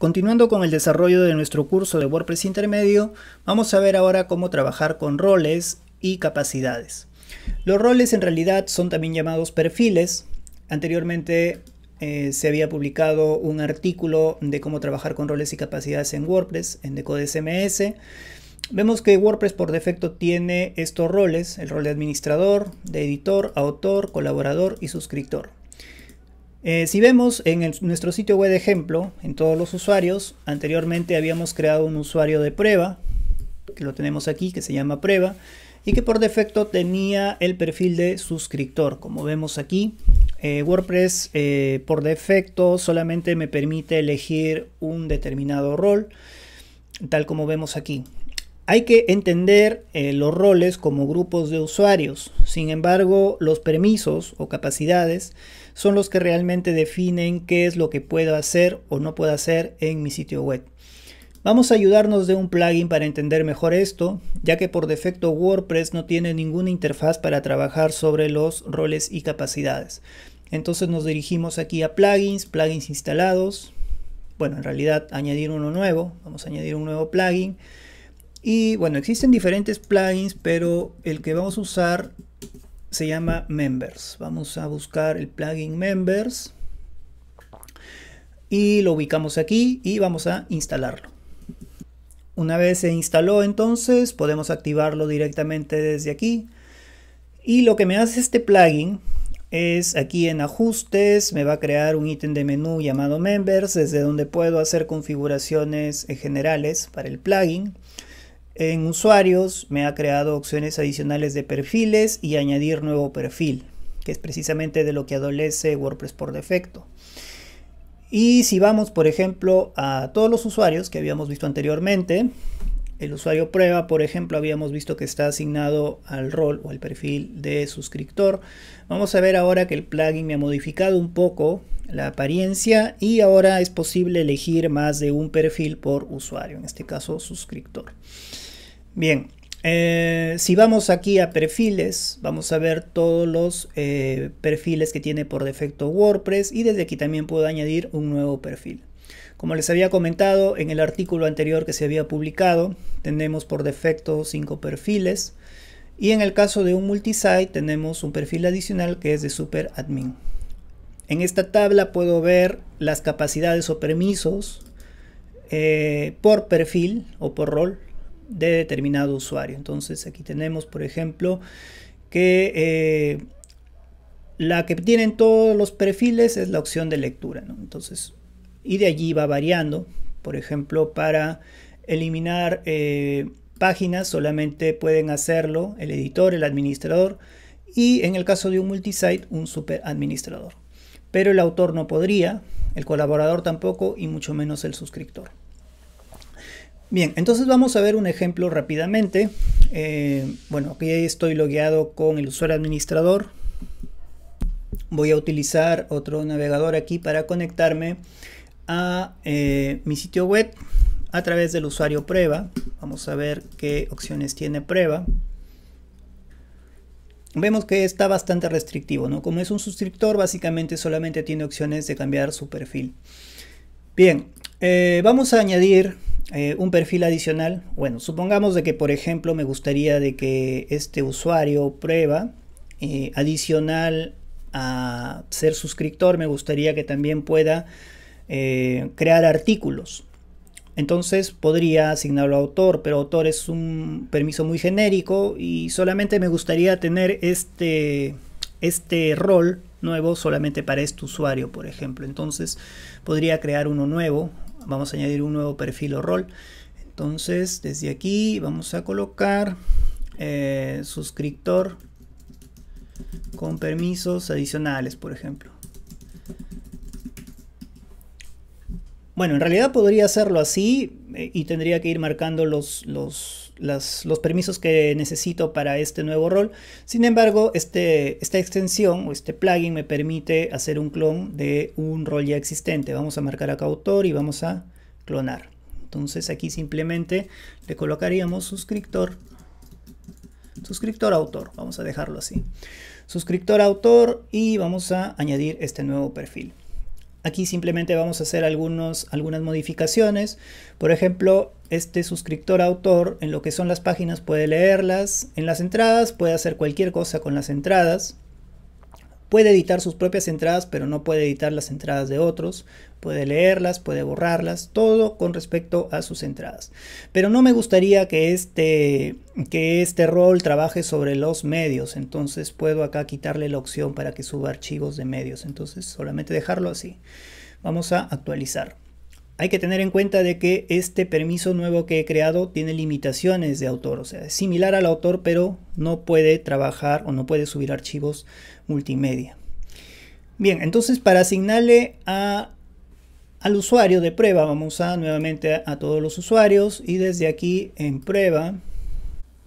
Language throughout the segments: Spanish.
Continuando con el desarrollo de nuestro curso de WordPress intermedio, vamos a ver ahora cómo trabajar con roles y capacidades. Los roles en realidad son también llamados perfiles. Anteriormente eh, se había publicado un artículo de cómo trabajar con roles y capacidades en WordPress, en Decode SMS. Vemos que WordPress por defecto tiene estos roles, el rol de administrador, de editor, autor, colaborador y suscriptor. Eh, si vemos en nuestro sitio web de ejemplo, en todos los usuarios, anteriormente habíamos creado un usuario de prueba, que lo tenemos aquí, que se llama prueba, y que por defecto tenía el perfil de suscriptor, como vemos aquí. Eh, WordPress eh, por defecto solamente me permite elegir un determinado rol, tal como vemos aquí. Hay que entender eh, los roles como grupos de usuarios, sin embargo los permisos o capacidades son los que realmente definen qué es lo que puedo hacer o no puedo hacer en mi sitio web. Vamos a ayudarnos de un plugin para entender mejor esto, ya que por defecto WordPress no tiene ninguna interfaz para trabajar sobre los roles y capacidades. Entonces nos dirigimos aquí a plugins, plugins instalados, bueno en realidad añadir uno nuevo, vamos a añadir un nuevo plugin, y bueno, existen diferentes plugins, pero el que vamos a usar se llama Members. Vamos a buscar el plugin Members y lo ubicamos aquí y vamos a instalarlo. Una vez se instaló entonces podemos activarlo directamente desde aquí. Y lo que me hace este plugin es aquí en ajustes me va a crear un ítem de menú llamado members desde donde puedo hacer configuraciones generales para el plugin. En usuarios me ha creado opciones adicionales de perfiles y añadir nuevo perfil, que es precisamente de lo que adolece WordPress por defecto. Y si vamos, por ejemplo, a todos los usuarios que habíamos visto anteriormente, el usuario prueba, por ejemplo, habíamos visto que está asignado al rol o al perfil de suscriptor. Vamos a ver ahora que el plugin me ha modificado un poco la apariencia y ahora es posible elegir más de un perfil por usuario, en este caso suscriptor. Bien, eh, si vamos aquí a perfiles, vamos a ver todos los eh, perfiles que tiene por defecto WordPress y desde aquí también puedo añadir un nuevo perfil. Como les había comentado en el artículo anterior que se había publicado, tenemos por defecto cinco perfiles y en el caso de un multisite tenemos un perfil adicional que es de super admin. En esta tabla puedo ver las capacidades o permisos eh, por perfil o por rol de determinado usuario. Entonces aquí tenemos, por ejemplo, que eh, la que tienen todos los perfiles es la opción de lectura. Entonces, y de allí va variando. Por ejemplo, para eliminar eh, páginas solamente pueden hacerlo el editor, el administrador y en el caso de un multisite, un super administrador. Pero el autor no podría, el colaborador tampoco y mucho menos el suscriptor. Bien, entonces vamos a ver un ejemplo rápidamente. Eh, bueno, aquí estoy logueado con el usuario administrador. Voy a utilizar otro navegador aquí para conectarme a eh, mi sitio web a través del usuario prueba. Vamos a ver qué opciones tiene prueba. Vemos que está bastante restrictivo, ¿no? Como es un suscriptor, básicamente solamente tiene opciones de cambiar su perfil. Bien, eh, vamos a añadir eh, un perfil adicional. Bueno, supongamos de que por ejemplo me gustaría de que este usuario prueba eh, adicional a ser suscriptor, me gustaría que también pueda eh, crear artículos. Entonces podría asignarlo a autor, pero autor es un permiso muy genérico y solamente me gustaría tener este, este rol nuevo solamente para este usuario, por ejemplo. Entonces podría crear uno nuevo vamos a añadir un nuevo perfil o rol. Entonces, desde aquí vamos a colocar eh, suscriptor con permisos adicionales, por ejemplo. Bueno, en realidad podría hacerlo así eh, y tendría que ir marcando los, los los permisos que necesito para este nuevo rol. Sin embargo, este, esta extensión o este plugin me permite hacer un clon de un rol ya existente. Vamos a marcar acá autor y vamos a clonar. Entonces aquí simplemente le colocaríamos suscriptor, suscriptor autor. Vamos a dejarlo así. Suscriptor autor y vamos a añadir este nuevo perfil. Aquí simplemente vamos a hacer algunos, algunas modificaciones. Por ejemplo, este suscriptor autor en lo que son las páginas puede leerlas, en las entradas puede hacer cualquier cosa con las entradas, puede editar sus propias entradas pero no puede editar las entradas de otros, puede leerlas, puede borrarlas, todo con respecto a sus entradas. Pero no me gustaría que este, que este rol trabaje sobre los medios, entonces puedo acá quitarle la opción para que suba archivos de medios, entonces solamente dejarlo así. Vamos a actualizar hay que tener en cuenta de que este permiso nuevo que he creado tiene limitaciones de autor, o sea, es similar al autor, pero no puede trabajar o no puede subir archivos multimedia. Bien, entonces para asignarle al usuario de prueba, vamos a nuevamente a todos los usuarios y desde aquí en prueba,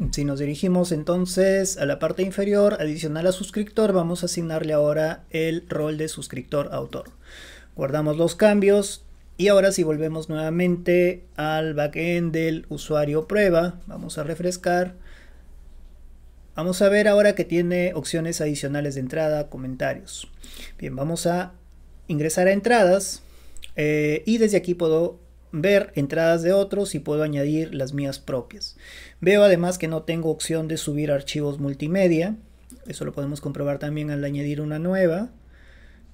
si nos dirigimos entonces a la parte inferior, adicional a suscriptor, vamos a asignarle ahora el rol de suscriptor autor. Guardamos los cambios y ahora si volvemos nuevamente al backend del usuario prueba, vamos a refrescar. Vamos a ver ahora que tiene opciones adicionales de entrada, comentarios. Bien, vamos a ingresar a entradas eh, y desde aquí puedo ver entradas de otros y puedo añadir las mías propias. Veo además que no tengo opción de subir archivos multimedia. Eso lo podemos comprobar también al añadir una nueva.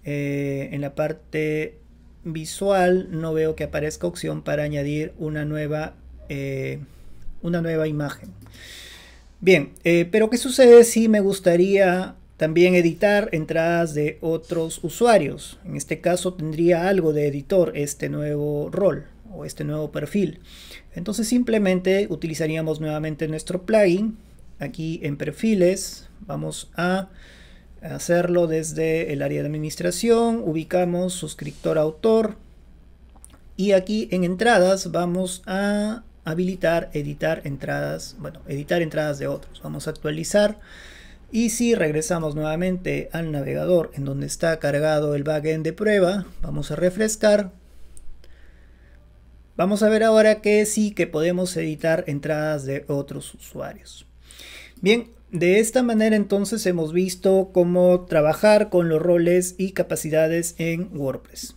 Eh, en la parte visual no veo que aparezca opción para añadir una nueva, eh, una nueva imagen. Bien, eh, pero ¿qué sucede si me gustaría también editar entradas de otros usuarios? En este caso tendría algo de editor este nuevo rol o este nuevo perfil. Entonces simplemente utilizaríamos nuevamente nuestro plugin. Aquí en perfiles vamos a hacerlo desde el área de administración, ubicamos suscriptor autor y aquí en entradas vamos a habilitar editar entradas, bueno, editar entradas de otros, vamos a actualizar y si regresamos nuevamente al navegador en donde está cargado el backend de prueba, vamos a refrescar. Vamos a ver ahora que sí que podemos editar entradas de otros usuarios. Bien, de esta manera entonces hemos visto cómo trabajar con los roles y capacidades en WordPress.